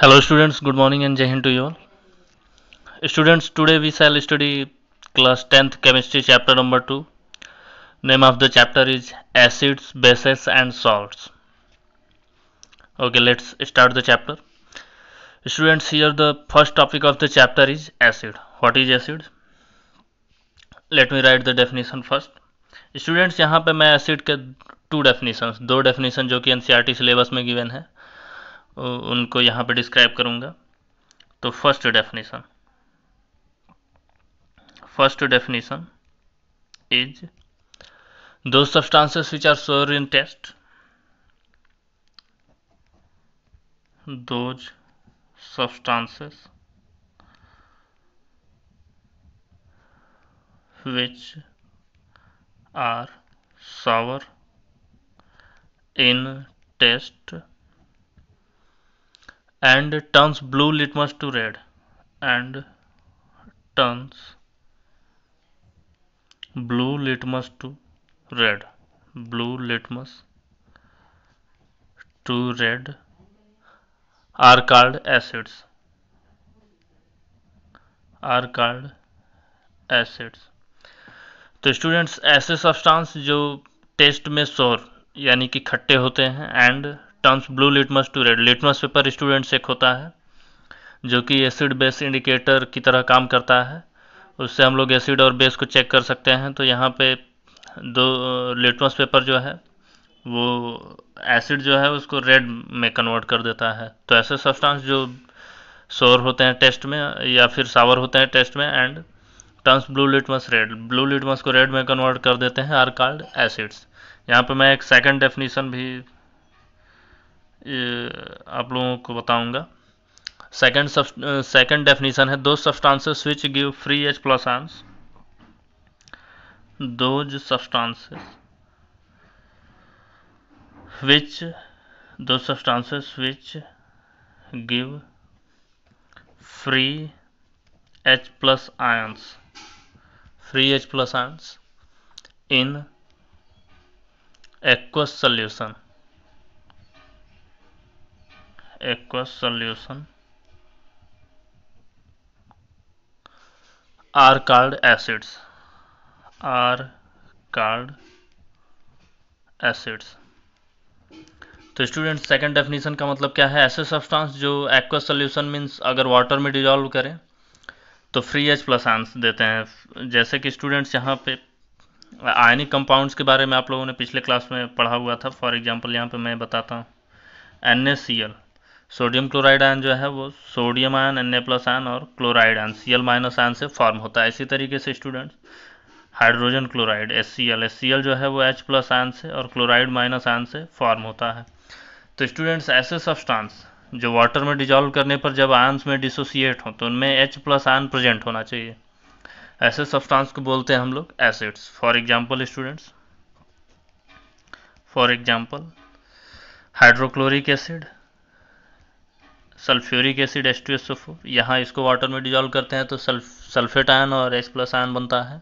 hello students good morning and jai hind to you all students today we shall study class 10th chemistry chapter number 2 name of the chapter is acids bases and salts okay let's start the chapter students here the first topic of the chapter is acid what is acid let me write the definition first students यहाँ पे मैं acid के two definitions दो definition जो कि NCERT syllabus में given है उनको यहां पर डिस्क्राइब करूंगा तो first definition first definition is those substances which are sour in taste those substances which are sour in taste and turns blue litmus to red and turns blue litmus to red blue litmus to red are called acids are called acids तो students ऐसे substance जो taste में sour यानी कि खट्टे होते हैं and turns blue litmus to red litmus paper students एक होता है जो कि एसिड बेस इंडिकेटर की तरह काम करता है उससे हम लोग एसिड और बेस को चेक कर सकते हैं तो यहाँ पे दो लिटमस पेपर जो है वो एसिड जो है उसको रेड में कन्वर्ट कर देता है तो ऐसे सब्सटेंस जो सोर होते हैं टेस्ट में या फिर सावर होते हैं टेस्ट में and turns blue litmus red blue litmus को रेड में कन्वर्ट कर देते हैं आर कॉल्ड एसिड्स यहाँ पे मैं एक सेकंड डेफिनेशन भी आप लोगों को बताऊंगा सेकंड सेकंड डेफिनेशन है those substances which give free H plus ions those substances which those substances which give free H plus ions free H plus ions in aqueous solution aqueous solution are called acids are called acids तो student second definition का मतलब क्या है ऐसे substance जो aqueous solution means अगर water में dissolve करें तो फ्री एच प्लस आंस देते हैं जैसे कि स्टूडेंट्स यहाँ पे आयनिक कंपाउंड्स के बारे में आप लोगों ने पिछले क्लास में पढ़ा हुआ था फॉर एग्जांपल यहाँ पे मैं बताता हूँ एन सोडियम क्लोराइड आयन जो है वो sodium ion N plus ion और chloride ion C L minus ion से फॉर्म होता है इसी तरीके से students hydrogen chloride S C L S C L जो है वो एच प्लस आयन से और क्लोराइड माइनस आयन से फॉर्म होता है तो स्टूडेंट्स ऐसे सब्सटांस जो वाटर में डिजॉल्व करने पर जब आयन्स में डिसोसिएट हों तो उनमें एच प्लस आयन प्रेजेंट होना चाहिए ऐसे सब्सटांस को बोलते हैं हम लोग acids for example students for example hydrochloric acid sulphuric acid S two S four यहाँ इसको वाटर में डिजॉल्व करते हैं तो सल्फ सल्फेट आयन और एस प्लस आयन बनता है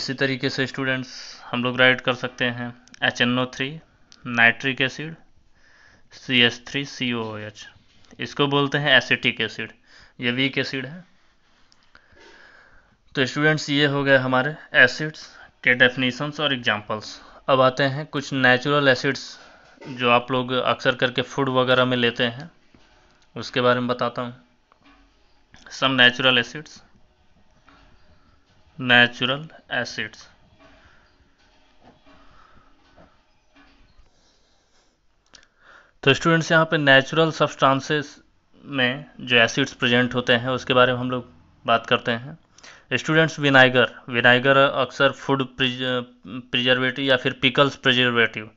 इसी तरीके से स्टूडेंट्स हम लोग राइट कर सकते हैं H N O three nitric acid C S three C O H इसको बोलते हैं एसिटिक एसिड ये वीक एसिड है तो स्टूडेंट्स ये हो गए हमारे एसिड्स के डेफिनीशंस और एग्जांपल्स अब आते हैं कुछ नेचुरल एसिड्स जो आप लोग अक्सर करके फूड वगैरह में लेते हैं उसके बारे में बताता हूँ some natural acids natural acids तो स्टूडेंट्स यहाँ पे नेचुरल सब्सटेंसेस में जो एसिड्स प्रेजेंट होते हैं उसके बारे में हम लोग बात करते हैं स्टूडेंट्स विनाइगर विनाइगर अक्सर फूड प्रिजर्वेटिव या फिर पिकल्स प्रिजर्वेटिव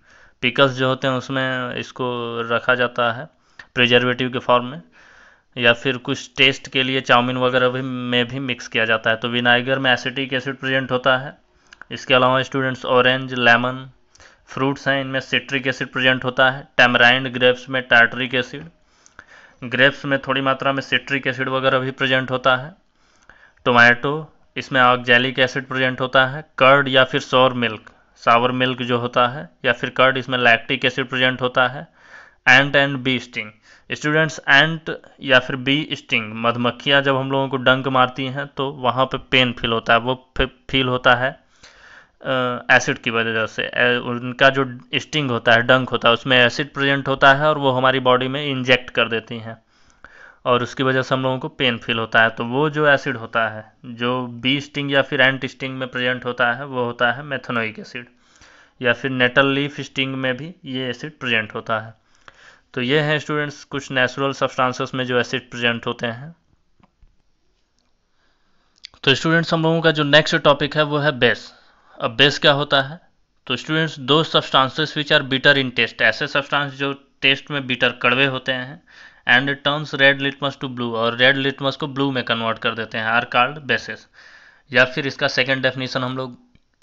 पिकल्स जो होते हैं उसमें इसको रखा जाता है प्रिजर्वेटिव के फॉर्म में या फिर कुछ टेस्ट के लिए चाउमीन वगैरह भी में भी मिक्स किया जाता है तो विनाइगर में एसिटिक एसिड प्रेजेंट होता है इसके अलावा स्टूडेंट्स ऑरेंज लेमन फ्रूट्स हैं इनमें सिट्रिक एसिड प्रेजेंट होता है टेमराइंड ग्रेप्स में टार्ट्रिक एसिड ग्रेप्स में थोड़ी मात्रा में सिट्रिक एसिड वगैरह भी प्रेजेंट होता है टोमेटो इसमें ऑक्जेलिक एसिड प्रेजेंट होता है कर्ड या फिर सौर मिल्क सावर मिल्क जो होता है या फिर कर्ड इसमें लैक्टिक एसिड प्रेजेंट होता है ant and bee sting students ant या फिर बी स्टिंग मधुमक्खियाँ जब हम लोगों को डंक मारती हैं तो वहाँ पे पेन फील होता है वो फील होता है एसिड की वजह से उनका जो स्टिंग होता है डंक होता है उसमें एसिड प्रेजेंट होता है और वो हमारी बॉडी में इंजेक्ट कर देती हैं और उसकी वजह से हम लोगों को पेन फील होता है तो वो जो एसिड होता है जो बी स्टिंग या फिर एंट स्टिंग में प्रेजेंट होता है वो होता है मेथनोइक एसिड या फिर नेटल लीफ स्टिंग में भी ये एसिड प्रेजेंट होता है तो ये हैं स्टूडेंट्स कुछ नेचुरल सब्सटेंसेस में जो एसिड प्रेजेंट होते हैं तो स्टूडेंट्स हम लोगों का जो नेक्स्ट टॉपिक है वो है बेस अब बेस क्या होता है तो students those substances which are bitter in taste ऐसे सब्सटेंस जो टेस्ट में बीटर कड़वे होते हैं and turns red litmus to blue और रेड लिटमस को ब्लू में कन्वर्ट कर देते हैं आर कार्ड बेसिस या फिर इसका सेकेंड डेफिनेशन हम लोग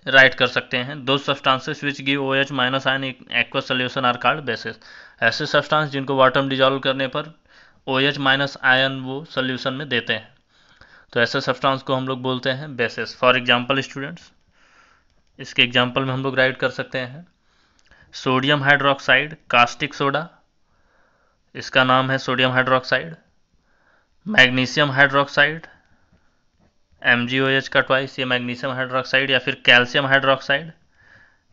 राइट कर सकते हैं those substances which give O H minus ion aqua solution are called bases ऐसे सब्सटांस जिनको वाटर डिजॉल्व करने पर ओ एच माइनस आयन वो सोल्यूशन में देते हैं तो ऐसे सब्सटांस को हम लोग बोलते हैं बेसिस फॉर एग्जाम्पल स्टूडेंट्स इसके एग्जाम्पल में हम लोग राइट कर सकते हैं सोडियम हाइड्रोक्साइड कास्टिक सोडा इसका नाम है sodium hydroxide magnesium hydroxide M का ट्वाइस ये मैग्नीशियम हाइड्रोक्साइड या फिर कैल्शियम हाइड्रोक्साइड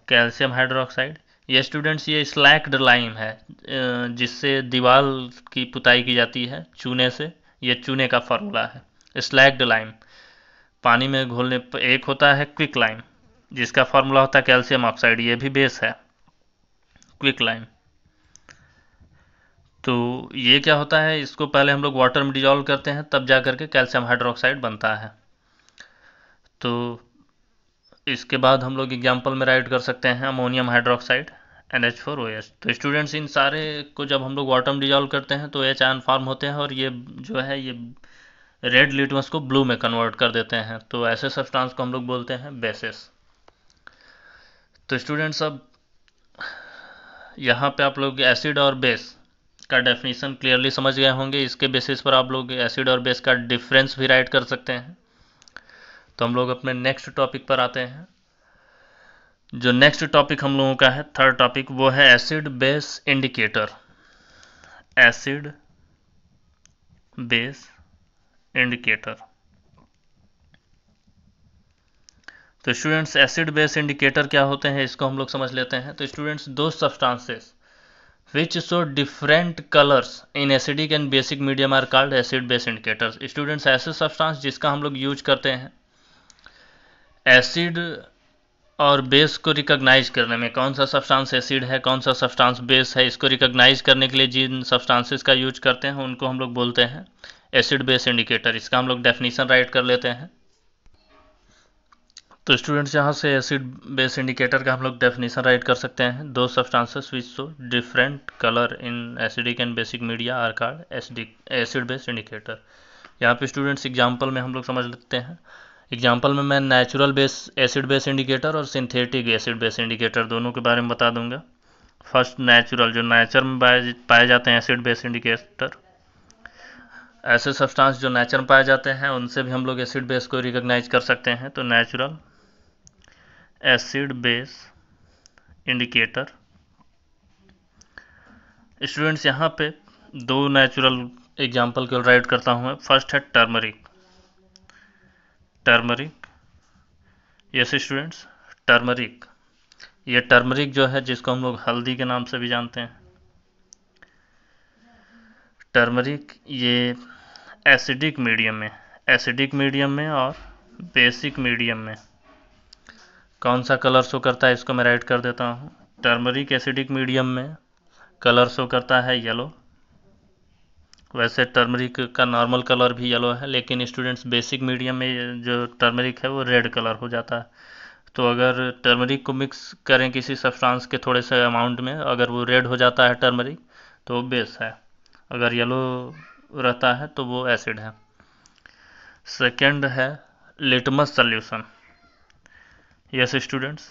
कैल्शियम हाइड्रोक्साइड ये स्टूडेंट्स ये स्लैक्ड लाइम है जिससे दीवार की पुताई की जाती है चूने से ये चूने का फॉर्मूला है स्लैक्ड लाइम पानी में घोलने पर एक होता है क्विक लाइम जिसका फॉर्मूला होता है कैल्शियम ऑक्साइड ये भी बेस है क्विक लाइम तो ये क्या होता है इसको पहले हम लोग वाटर में डिजॉल्व करते हैं तब जा करके कैल्शियम हाइड्रोक्साइड बनता है तो इसके बाद हम लोग एग्जाम्पल में राइट कर सकते हैं ammonium hydroxide N H four O H तो स्टूडेंट्स इन सारे को जब हम लोग वाटर में डिजॉल्व करते हैं तो एच आयन फॉर्म होते हैं और ये जो है ये रेड लिटमस को ब्लू में कन्वर्ट कर देते हैं तो ऐसे सब्सटेंस को हम लोग बोलते हैं बेसिस तो स्टूडेंट्स अब यहाँ पे आप लोग एसिड और बेस इसका डेफिनेशन क्लियरली समझ गए होंगे इसके बेसिस पर आप लोग एसिड और बेस का डिफरेंस भी राइट कर सकते हैं तो हम लोग अपने नेक्स्ट टॉपिक पर आते हैं जो नेक्स्ट टॉपिक हम लोगों का है थर्ड टॉपिक वो है acid base indicator acid base indicator तो स्टूडेंट्स एसिड बेस इंडिकेटर क्या होते हैं इसको हम लोग समझ लेते हैं तो students those substances which show different colors in acidic and basic medium are called acid base indicators students ऐसे substance जिसका हम लोग यूज करते हैं एसिड और बेस को रिकॉग्नाइज करने में कौन सा सब्सटेंस एसिड है कौन सा सब्सटेंस बेस है इसको रिकॉग्नाइज करने के लिए जिन सब्सटेंसेस का यूज करते हैं उनको हम लोग बोलते हैं एसिड बेस इंडिकेटर इसका हम लोग डेफिनेशन राइट कर लेते हैं तो स्टूडेंट्स यहाँ से एसिड बेस इंडिकेटर का हम लोग डेफिनेशन राइट कर सकते हैं those substances which show different colour in acidic and basic media are called acidic acid base indicator यहाँ पे स्टूडेंट्स एग्जांपल में हम लोग समझ लेते हैं एग्जांपल में मैं natural base acid base indicator और सिंथेटिक एसिड बेस इंडिकेटर दोनों के बारे में बता दूंगा फर्स्ट नेचुरल जो नेचर में पाए जाते हैं एसिड बेस इंडिकेटर ऐसे सब्सटेंस जो नेचर में पाए जाते हैं उनसे भी हम लोग एसिड बेस को रिकोगनाइज कर सकते हैं तो natural acid base indicator students यहाँ पे दो नेचुरल एग्जाम्पल को राइट करता हूँ मैं फर्स्ट है turmeric turmeric yes students turmeric ये टर्मरिक जो है जिसको हम लोग हल्दी के नाम से भी जानते हैं टर्मरिक ये एसिडिक मीडियम में एसिडिक मीडियम में और बेसिक मीडियम में कौन सा कलर शो करता है इसको मैं राइट कर देता हूँ टर्मरिक एसिडिक मीडियम में कलर शो करता है येलो वैसे टर्मरिक का नॉर्मल कलर भी येलो है लेकिन स्टूडेंट्स बेसिक मीडियम में जो टर्मरिक है वो रेड कलर हो जाता है तो अगर टर्मरिक को मिक्स करें किसी सब्सटेंस के थोड़े से अमाउंट में अगर वो रेड हो जाता है टर्मरिक तो बेस है अगर येलो रहता है तो वो एसिड है सेकेंड है litmus solution yes students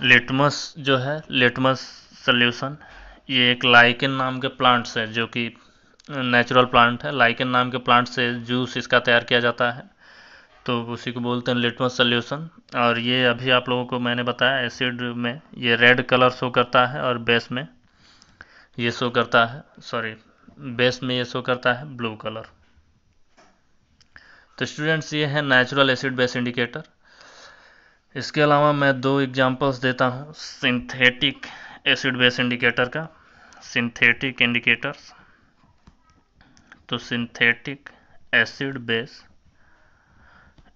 litmus जो है लेटमस सल्यूशन ये एक लाइकिन नाम के प्लांट से जो कि नेचुरल प्लांट है लाइकिन नाम के प्लांट से जूस इसका तैयार किया जाता है तो उसी को बोलते हैं लेटमस सल्यूशन और ये अभी आप लोगों को मैंने बताया एसिड में ये रेड कलर शो करता है और बेस में ये शो करता है सॉरी बेस में ये शो करता है ब्लू कलर तो स्टूडेंट्स ये है नेचुरल एसिड बेस इंडिकेटर इसके अलावा मैं दो एग्जांपल्स देता हूँ सिंथेटिक एसिड बेस इंडिकेटर का सिंथेटिक इंडिकेटर्स तो सिंथेटिक एसिड बेस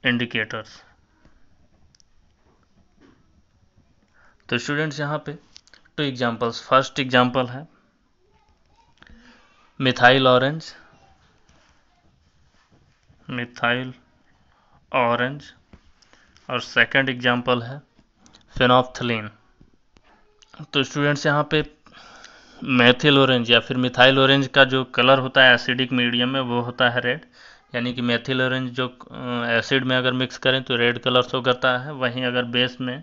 इंडिकेटर्स तो स्टूडेंट्स यहाँ पे टू एग्जांपल्स फर्स्ट एग्जांपल है मिथाइल ऑरेंज मिथाइल ऑरेंज और सेकंड एग्जांपल है फेनोफ्थलीन तो स्टूडेंट्स यहाँ पे मैथिल ऑरेंज या फिर मिथाइल ऑरेंज का जो कलर होता है एसिडिक मीडियम में वो होता है रेड यानी कि मैथिल ऑरेंज जो एसिड में अगर मिक्स करें तो रेड कलर शो करता है वहीं अगर बेस में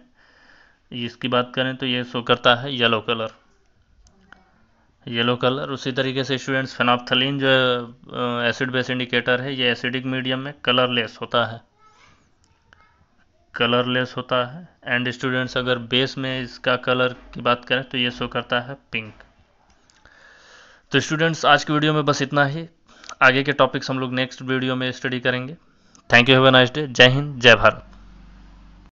इसकी बात करें तो ये शो करता है येलो कलर येलो कलर उसी तरीके से स्टूडेंट्स फेनाफ्थलिन जो एसिड बेस इंडिकेटर है ये एसिडिक मीडियम में कलरलेस होता है कलरलेस होता है एंड स्टूडेंट्स अगर बेस में इसका कलर की बात करें तो ये शो करता है पिंक तो स्टूडेंट्स आज की वीडियो में बस इतना ही आगे के टॉपिक्स हम लोग नेक्स्ट वीडियो में स्टडी करेंगे thank you have a nice day जय हिंद जय भारत